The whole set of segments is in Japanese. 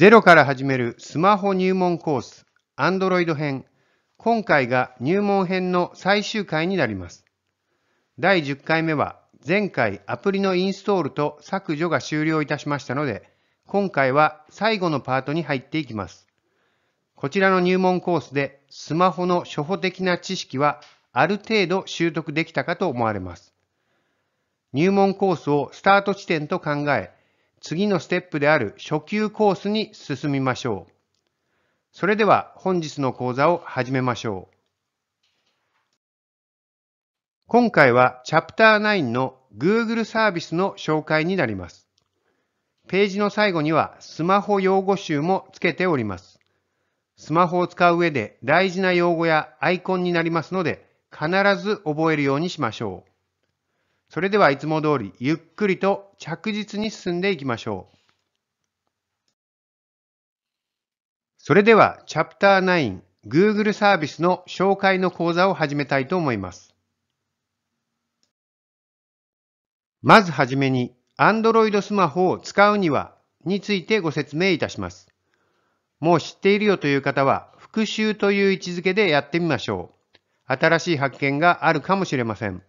ゼロから始めるスマホ入門コース Android 編。今回が入門編の最終回になります。第10回目は前回アプリのインストールと削除が終了いたしましたので、今回は最後のパートに入っていきます。こちらの入門コースでスマホの初歩的な知識はある程度習得できたかと思われます。入門コースをスタート地点と考え、次のステップである初級コースに進みましょう。それでは本日の講座を始めましょう。今回はチャプター9の Google サービスの紹介になります。ページの最後にはスマホ用語集もつけております。スマホを使う上で大事な用語やアイコンになりますので必ず覚えるようにしましょう。それではいつも通りゆっくりと着実に進んでいきましょう。それではチャプター9 Google サービスの紹介の講座を始めたいと思います。まずはじめに Android スマホを使うにはについてご説明いたします。もう知っているよという方は復習という位置づけでやってみましょう。新しい発見があるかもしれません。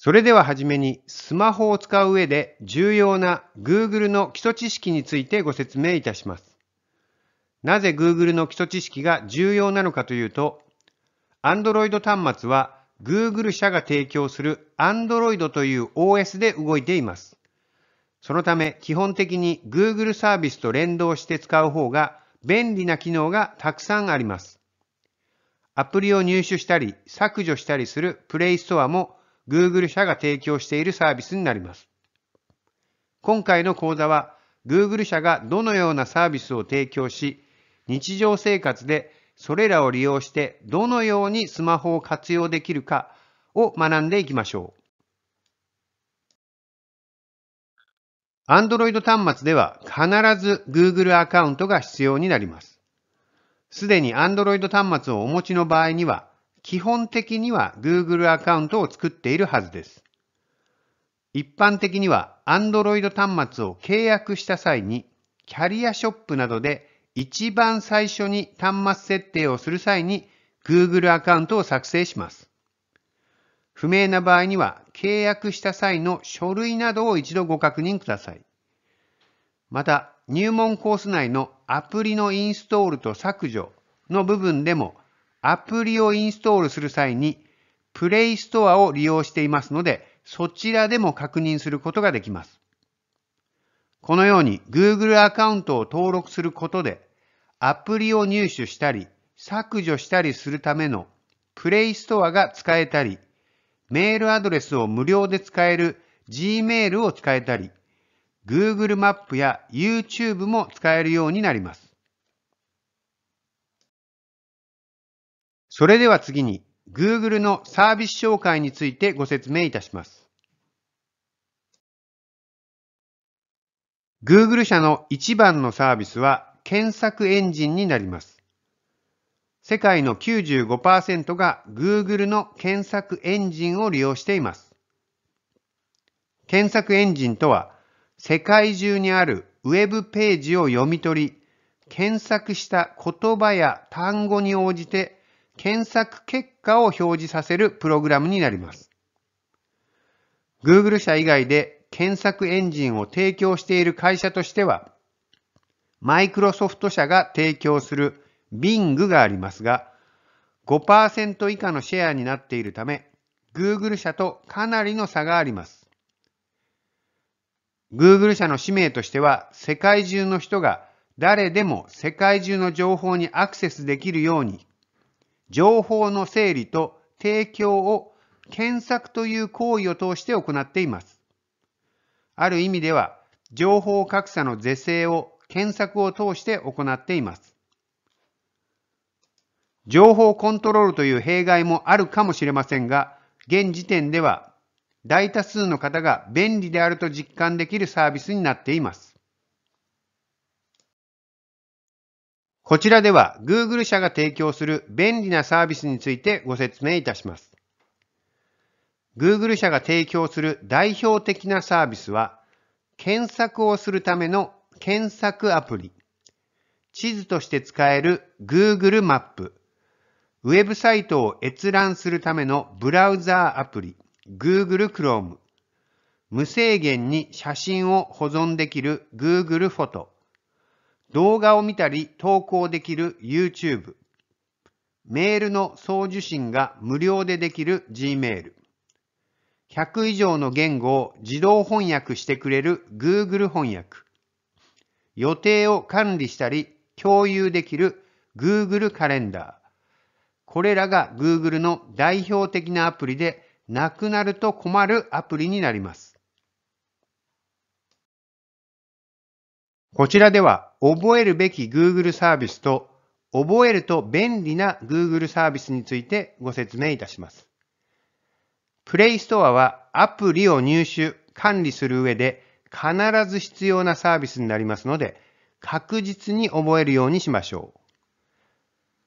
それでははじめにスマホを使う上で重要な Google の基礎知識についてご説明いたします。なぜ Google の基礎知識が重要なのかというと、Android 端末は Google 社が提供する Android という OS で動いています。そのため基本的に Google サービスと連動して使う方が便利な機能がたくさんあります。アプリを入手したり削除したりする Play Store も Google 社が提供しているサービスになります。今回の講座は Google 社がどのようなサービスを提供し、日常生活でそれらを利用してどのようにスマホを活用できるかを学んでいきましょう。Android 端末では必ず Google アカウントが必要になります。すでに Android 端末をお持ちの場合には基本的には Google アカウントを作っているはずです。一般的には Android 端末を契約した際にキャリアショップなどで一番最初に端末設定をする際に Google アカウントを作成します。不明な場合には契約した際の書類などを一度ご確認ください。また入門コース内のアプリのインストールと削除の部分でもアプリをインストールする際にプレイストアを利用していますので、そちらでも確認することができます。このように Google アカウントを登録することで、アプリを入手したり、削除したりするための Play Store が使えたり、メールアドレスを無料で使える Gmail を使えたり、Google マップや YouTube も使えるようになります。それでは次に Google のサービス紹介についてご説明いたします。Google 社の一番のサービスは検索エンジンになります。世界の95%が Google の検索エンジンを利用しています。検索エンジンとは世界中にあるウェブページを読み取り、検索した言葉や単語に応じて検索結果を表示させるプログラムになります。Google 社以外で検索エンジンを提供している会社としては、マイクロソフト社が提供する Bing がありますが、5%以下のシェアになっているため、Google 社とかなりの差があります。Google 社の使命としては、世界中の人が誰でも世界中の情報にアクセスできるように情報の整理と提供を検索という行為を通して行っています。ある意味では、情報格差の是正を検索を通して行っています。情報コントロールという弊害もあるかもしれませんが、現時点では大多数の方が便利であると実感できるサービスになっています。こちらでは Google 社が提供する便利なサービスについてご説明いたします。Google 社が提供する代表的なサービスは、検索をするための検索アプリ、地図として使える Google マップ、ウェブサイトを閲覧するためのブラウザーアプリ Google Chrome、無制限に写真を保存できる Google フォト、動画を見たり投稿できる YouTube、メールの送受信が無料でできる Gmail、100以上の言語を自動翻訳してくれる Google 翻訳、予定を管理したり共有できる Google カレンダー。これらが Google の代表的なアプリでなくなると困るアプリになります。こちらでは覚えるべき Google サービスと覚えると便利な Google サービスについてご説明いたします。Play Store はアプリを入手、管理する上で必ず必要なサービスになりますので確実に覚えるようにしましょう。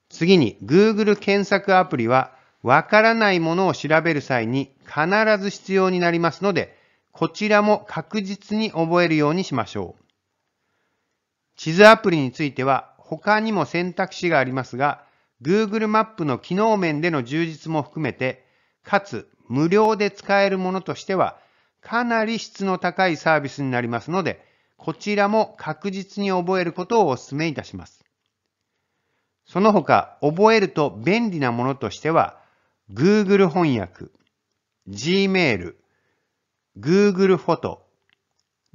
次に Google 検索アプリはわからないものを調べる際に必ず必要になりますので、こちらも確実に覚えるようにしましょう。地図アプリについては他にも選択肢がありますが、Google マップの機能面での充実も含めて、かつ無料で使えるものとしては、かなり質の高いサービスになりますので、こちらも確実に覚えることをお勧めいたします。その他、覚えると便利なものとしては、Google 翻訳、Gmail、Google フォト、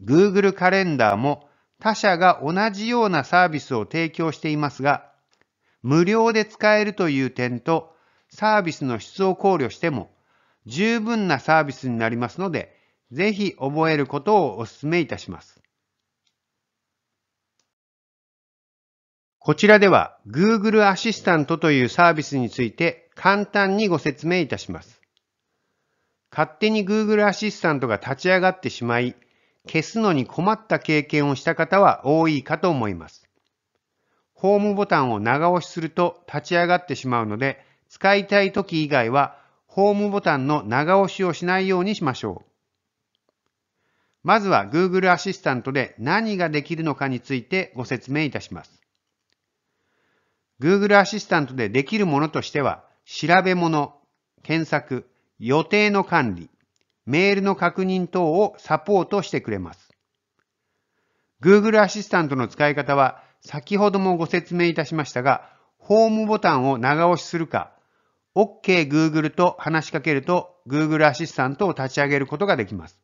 Google カレンダーも他社が同じようなサービスを提供していますが、無料で使えるという点と、サービスの質を考慮しても、十分なサービスになりますので、ぜひ覚えることをお勧めいたします。こちらでは Google アシスタントというサービスについて簡単にご説明いたします。勝手に Google アシスタントが立ち上がってしまい、消すのに困った経験をした方は多いかと思います。ホームボタンを長押しすると立ち上がってしまうので、使いたい時以外はホームボタンの長押しをしないようにしましょう。まずは Google アシスタントで何ができるのかについてご説明いたします。Google アシスタントでできるものとしては、調べ物、検索、予定の管理、メールの確認等をサポートしてくれます。Google アシスタントの使い方は先ほどもご説明いたしましたが、ホームボタンを長押しするか、OK Google と話しかけると Google アシスタントを立ち上げることができます。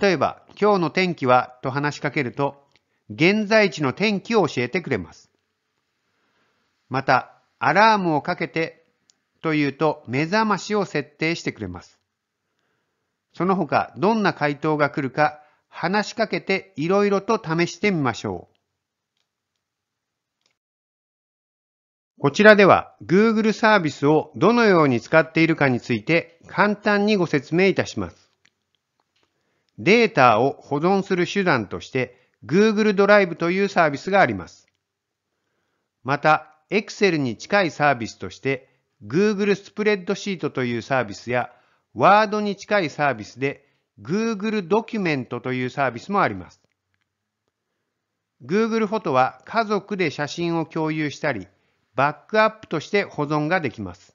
例えば、今日の天気はと話しかけると、現在地の天気を教えてくれます。また、アラームをかけてというと目覚ましを設定してくれます。その他どんな回答が来るか話しかけていろいろと試してみましょう。こちらでは Google サービスをどのように使っているかについて簡単にご説明いたします。データを保存する手段として Google ドライブというサービスがあります。また Excel に近いサービスとして Google スプレッドシートというサービスやワードに近いサービスで Google ドキュメントというサービスもあります。Google フォトは家族で写真を共有したり、バックアップとして保存ができます。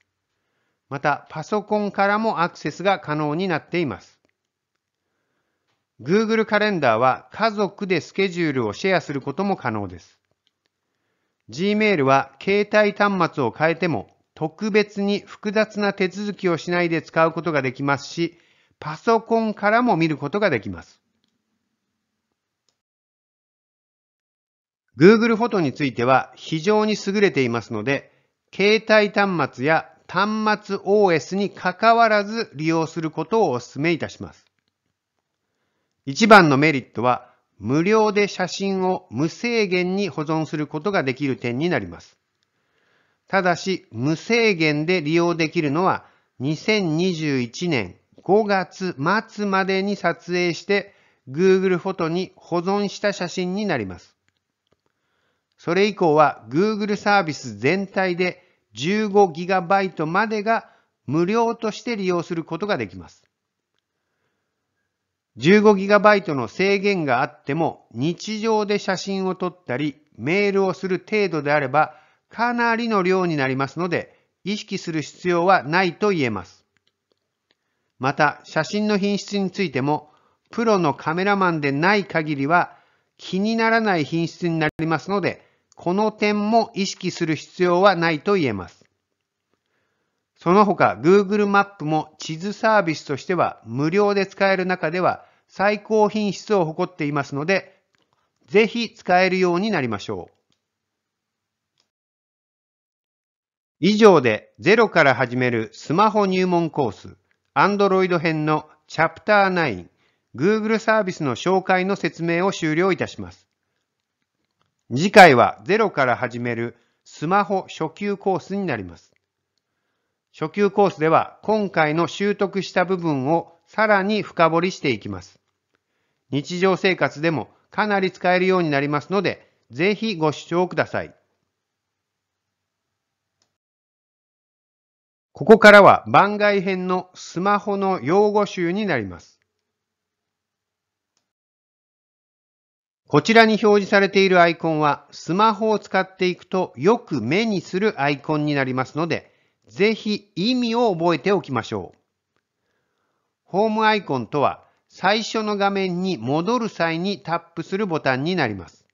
また、パソコンからもアクセスが可能になっています。Google カレンダーは家族でスケジュールをシェアすることも可能です。Gmail は携帯端末を変えても特別に複雑な手続きをしないで使うことができますし、パソコンからも見ることができます。Google フォトについては非常に優れていますので、携帯端末や端末 OS に関わらず利用することをお勧めいたします。一番のメリットは、無料で写真を無制限に保存することができる点になります。ただし、無制限で利用できるのは、2021年5月末までに撮影して、Google フォトに保存した写真になります。それ以降は Google サービス全体で 15GB までが無料として利用することができます。15GB の制限があっても日常で写真を撮ったりメールをする程度であればかなりの量になりますので、意識する必要はないと言えます。また、写真の品質についても、プロのカメラマンでない限りは気にならない品質になりますので、この点も意識する必要はないと言えます。その他、Google マップも地図サービスとしては無料で使える中では最高品質を誇っていますので、ぜひ使えるようになりましょう。以上でゼロから始めるスマホ入門コース Android 編のチャプター9 Google サービスの紹介の説明を終了いたします。次回はゼロから始めるスマホ初級コースになります。初級コースでは今回の習得した部分をさらに深掘りしていきます。日常生活でもかなり使えるようになりますので、ぜひご視聴ください。ここからは番外編のスマホの用語集になります。こちらに表示されているアイコンはスマホを使っていくとよく目にするアイコンになりますので、ぜひ意味を覚えておきましょう。ホームアイコンとは最初の画面に戻る際にタップするボタンになります。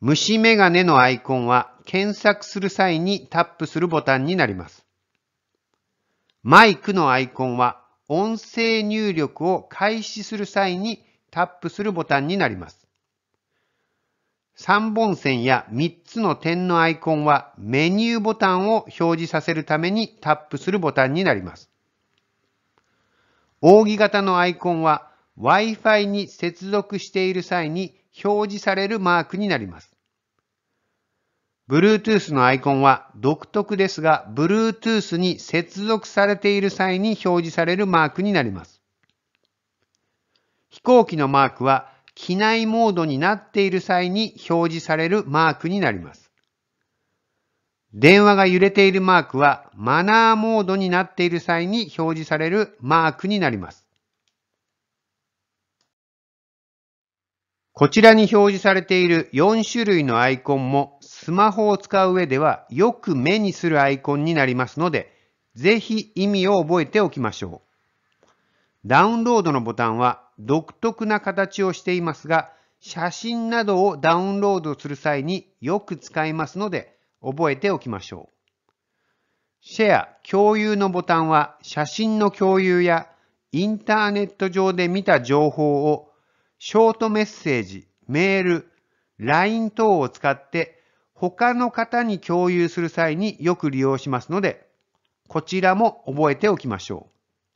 虫眼鏡のアイコンは検索する際にタップするボタンになります。マイクのアイコンは音声入力を開始する際にタップするボタンになります。3本線や3つの点のアイコンはメニューボタンを表示させるためにタップするボタンになります。扇形のアイコンは Wi-Fi に接続している際に表示されるマークになります。Bluetooth のアイコンは独特ですが、Bluetooth に接続されている際に表示されるマークになります。飛行機のマークは機内モードになっている際に表示されるマークになります。電話が揺れているマークはマナーモードになっている際に表示されるマークになります。こちらに表示されている4種類のアイコンもスマホを使う上ではよく目にするアイコンになりますので、ぜひ意味を覚えておきましょう。ダウンロードのボタンは独特な形をしていますが、写真などをダウンロードする際によく使いますので、覚えておきましょう。シェア、共有のボタンは写真の共有やインターネット上で見た情報をショートメッセージ、メール、LINE 等を使って他の方に共有する際によく利用しますので、こちらも覚えておきましょう。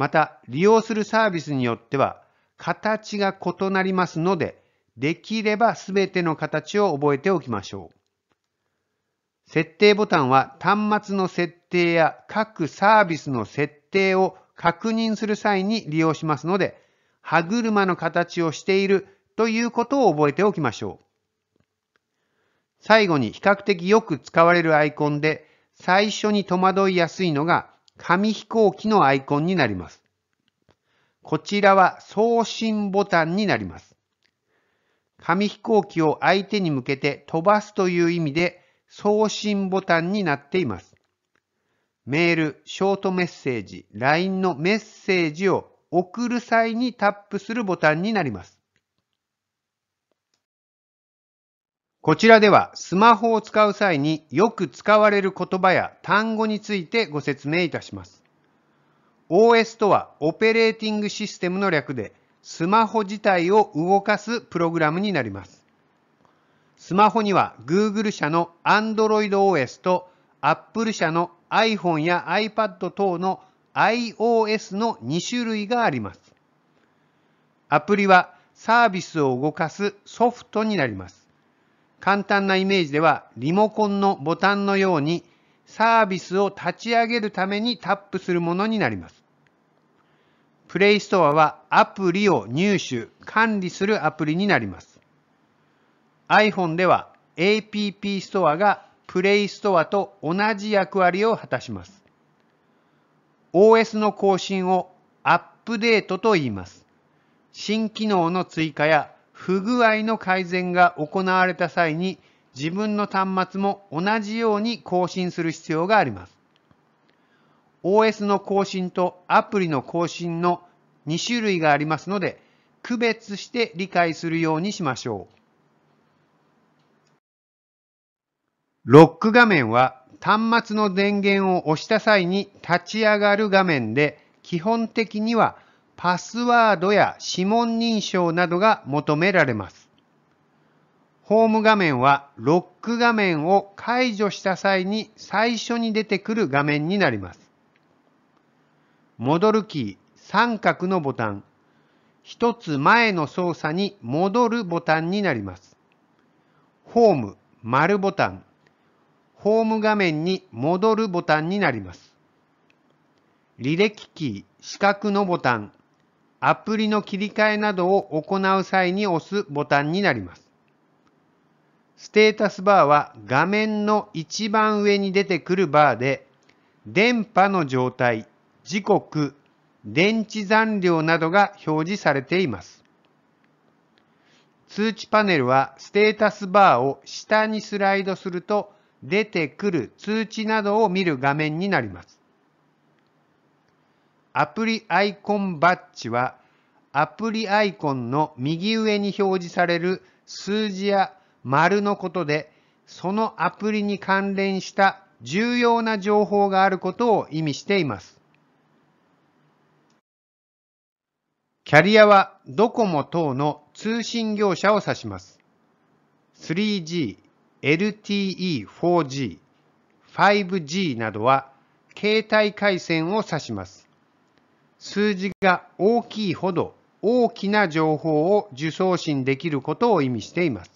また、利用するサービスによっては形が異なりますので、できればすべての形を覚えておきましょう。設定ボタンは端末の設定や各サービスの設定を確認する際に利用しますので、歯車の形をしているということを覚えておきましょう。最後に比較的よく使われるアイコンで最初に戸惑いやすいのが紙飛行機のアイコンになります。こちらは送信ボタンになります。紙飛行機を相手に向けて飛ばすという意味で送信ボタンになっています。メール、ショートメッセージ、LINE のメッセージを送る際にタップするボタンになります。こちらではスマホを使う際によく使われる言葉や単語についてご説明いたします。OS とはオペレーティングシステムの略でスマホ自体を動かすプログラムになります。スマホには Google 社の AndroidOS と Apple 社の iPhone や iPad 等の iOS の2種類があります。アプリはサービスを動かすソフトになります。簡単なイメージではリモコンのボタンのようにサービスを立ち上げるためにタップするものになります。プレイストアはアプリを入手、管理するアプリになります。iPhone では APP ストアがプレイストアと同じ役割を果たします。OS の更新をアップデートと言います。新機能の追加や不具合の改善が行われた際に自分の端末も同じように更新する必要があります。OS の更新とアプリの更新の2種類がありますので、区別して理解するようにしましょう。ロック画面は端末の電源を押した際に立ち上がる画面で、基本的にはパスワードや指紋認証などが求められます。ホーム画面はロック画面を解除した際に最初に出てくる画面になります。戻るキー、三角のボタン、一つ前の操作に戻るボタンになります。ホーム、丸ボタン、ホーム画面に戻るボタンになります。履歴キー、四角のボタン、アプリの切り替えなどを行う際に押すボタンになります。ステータスバーは画面の一番上に出てくるバーで、電波の状態、時刻、電池残量などが表示されています。通知パネルはステータスバーを下にスライドすると出てくる通知などを見る画面になります。アプリアイコンバッジは、アプリアイコンの右上に表示される数字や丸のことで、そのアプリに関連した重要な情報があることを意味しています。キャリアはドコモ等の通信業者を指します。3G、LTE4G、5G などは携帯回線を指します。数字が大きいほど大きな情報を受送信できることを意味しています。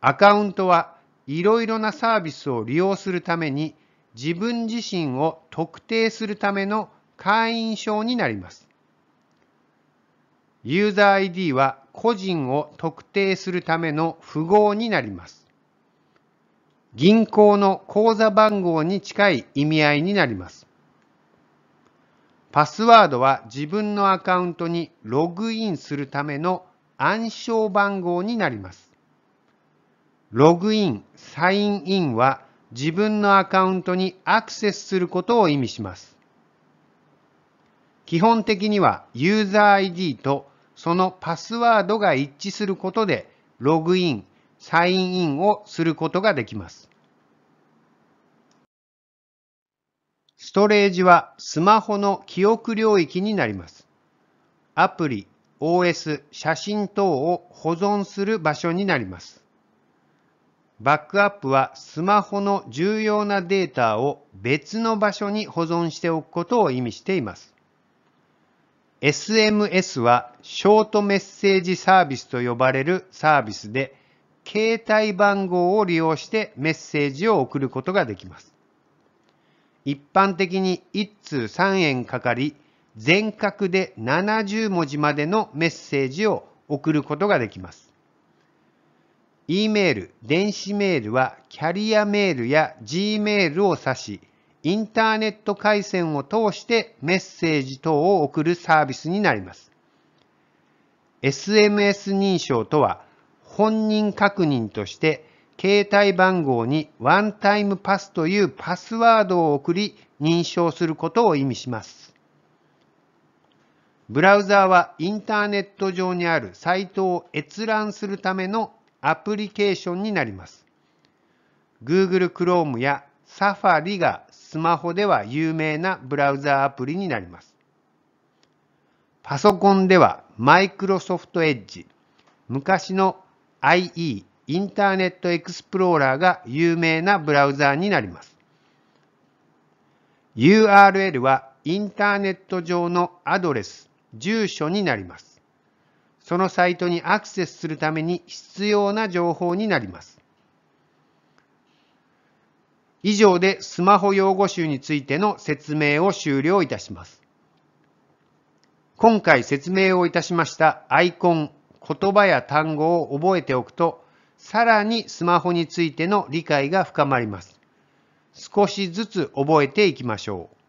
アカウントはいろいろなサービスを利用するために自分自身を特定するための会員証になります。ユーザー ID は個人を特定するための符号になります。銀行の口座番号に近い意味合いになります。パスワードは自分のアカウントにログインするための暗証番号になります。ログイン、サインインは自分のアカウントにアクセスすることを意味します。基本的にはユーザー ID とそのパスワードが一致することで、ログイン、サインインをすることができます。ストレージはスマホの記憶領域になります。アプリ、OS、写真等を保存する場所になります。バックアップはスマホの重要なデータを別の場所に保存しておくことを意味しています。SMS はショートメッセージサービスと呼ばれるサービスで、携帯番号を利用してメッセージを送ることができます。一般的に1通3円かかり、全角で70文字までのメッセージを送ることができます。E メール、電子メールはキャリアメールや G メールを指し、インターネット回線を通してメッセージ等を送るサービスになります。SMS 認証とは、本人確認として携帯番号にワンタイムパスというパスワードを送り認証することを意味します。ブラウザーはインターネット上にあるサイトを閲覧するためのアプリケーションになります。Google Chrome や Safari がスマホでは有名なブラウザアプリになります。パソコンでは Microsoft Edge、昔の IE、インターネットエクスプローラーが有名なブラウザになります。URL はインターネット上のアドレス、住所になります。そのサイトにアクセスするために必要な情報になります。以上でスマホ用語集についての説明を終了いたします。今回説明をいたしましたアイコン、言葉や単語を覚えておくと、さらにスマホについての理解が深まります。少しずつ覚えていきましょう。